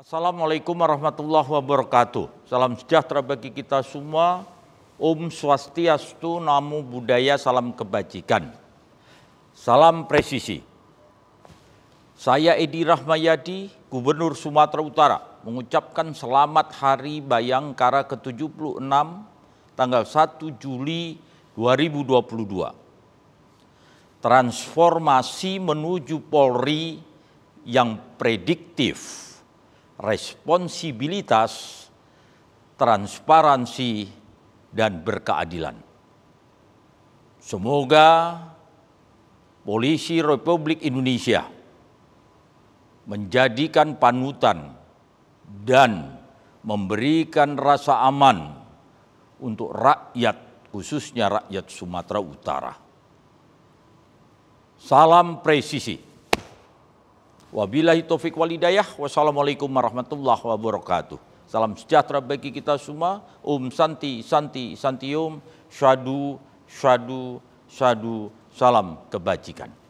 Assalamualaikum warahmatullahi wabarakatuh. Salam sejahtera bagi kita semua. Om Swastiastu, Namo Buddhaya, Salam Kebajikan. Salam Presisi. Saya Edi Rahmayadi, Gubernur Sumatera Utara, mengucapkan selamat Hari Bayangkara ke-76 tanggal 1 Juli 2022. Transformasi menuju Polri yang prediktif responsibilitas, transparansi, dan berkeadilan. Semoga polisi Republik Indonesia menjadikan panutan dan memberikan rasa aman untuk rakyat, khususnya rakyat Sumatera Utara. Salam presisi. Wabillahi taufik walidayah. Wassalamualaikum warahmatullahi wabarakatuh. Salam sejahtera bagi kita semua. Um Santi, Santi, Santium, Shadu Shadu Shadu salam kebajikan.